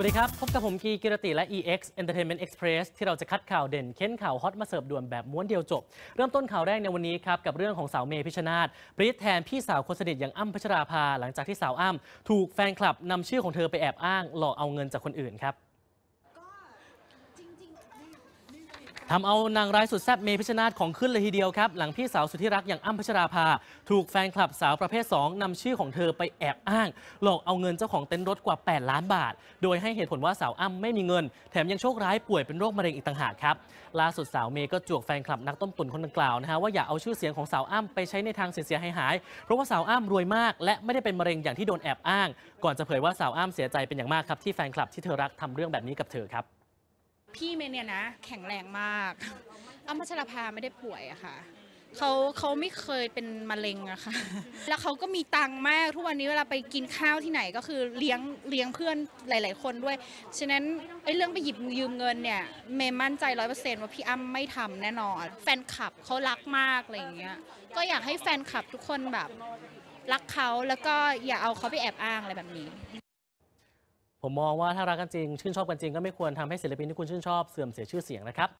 วัสดีครับ พบกับผมกีกิรติและ EX Entertainment Express ที่เราจะคัดข่าวเด่นเค้นข่าวฮอตมาเสิร์ฟด่วนแบบม้วนเดียวจบ เริ่มต้นข่าวแรกในวันนี้ครับ กับเรื่องของสาวเมพิชนาธปรีดแทนพี่สาวคนสนิทอย่างอ้ำพัชราภา หลังจากที่สาวอ้ำถูกแฟนคลับนำชื่อของเธอไปแอบอ้าง หลอกเอาเงินจากคนอื่นครับทำเอานางร้ายสุดแซ่บเมพิชนาธของขึ้นเลยทีเดียวครับ หลังพี่สาวสุดที่รักอย่างอ้ำพัชราภา ถูกแฟนคลับสาวประเภท 2นำชื่อของเธอไปแอบอ้างหลอกเอาเงินเจ้าของเต็นท์รถกว่า 8 ล้านบาท โดยให้เหตุผลว่าสาวอ้ำไม่มีเงิน แถมยังโชคร้ายป่วยเป็นโรคมะเร็งอีกต่างหากครับล่าสุดสาวเมย์ก็จวกแฟนคลับนักต้มตุ๋นคนดังกล่าวนะฮะว่าอย่าเอาชื่อเสียงของสาวอ้ำไปใช้ในทางเสียหายหายเพราะว่าสาวอ้ำรวยมาก และไม่ได้เป็นมะเร็งอย่างที่โดนแอบอ้าง ก่อนจะเผยว่าสาวอ้ำเสียใจเป็นอย่างมากครับที่แฟนคลับที่เธอรักทำเรื่องแบบนี้กับเธอครับพี่เมเนี่ยนะแข็งแรงมากอ้ำพัชรภาไม่ได้ป่วยอะค่ะเขาเขาไม่เคยเป็นมะเร็งอะค่ะแล้วเขาก็มีตังค์มากทุกวันนี้เวลาไปกินข้าวที่ไหนก็คือเลี้ยงเลี้ยงเพื่อนหลายๆคนด้วย ฉะนั้นไอ้เรื่องไปหยิบ ยืมเงินเนี่ยเมย์มั่นใจร้อยเปอร์เซ็นต์ว่าพี่อ้ำไม่ทำแน่นอน แฟนคลับเขารักมากอะไรอย่างเงี้ยก็อยากให้แฟนคลับทุกคนแบบรักเขาแล้วก็อย่าเอาเขาไปแอบอ้างอะไรแบบนี้ผมมองว่าถ้ารักกันจริง ชื่นชอบกันจริงก็ไม่ควรทำให้ศิลปินที่คุณชื่นชอบเสื่อมเสียชื่อเสียงนะครับ